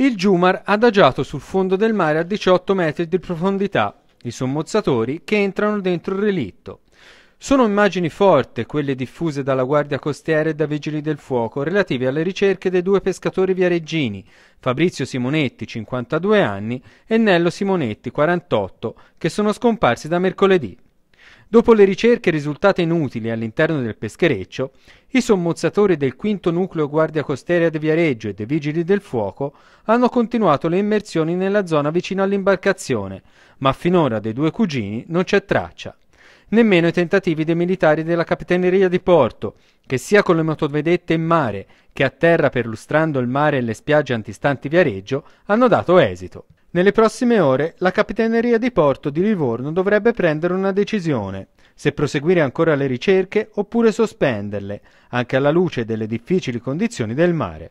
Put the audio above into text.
Il Jumar adagiato sul fondo del mare a 18 metri di profondità, i sommozzatori che entrano dentro il relitto. Sono immagini forti quelle diffuse dalla Guardia Costiera e da Vigili del Fuoco relative alle ricerche dei due pescatori viareggini, Fabrizio Simonetti, 52 anni, e Nello Simonetti, 48, che sono scomparsi da mercoledì. Dopo le ricerche risultate inutili all'interno del peschereccio, i sommozzatori del quinto nucleo Guardia Costiera di Viareggio e dei Vigili del Fuoco hanno continuato le immersioni nella zona vicino all'imbarcazione, ma finora dei due cugini non c'è traccia. Nemmeno i tentativi dei militari della Capitaneria di Porto, che sia con le motovedette in mare che a terra perlustrando il mare e le spiagge antistanti Viareggio, hanno dato esito. Nelle prossime ore la Capitaneria di Porto di Livorno dovrebbe prendere una decisione, se proseguire ancora le ricerche oppure sospenderle, anche alla luce delle difficili condizioni del mare.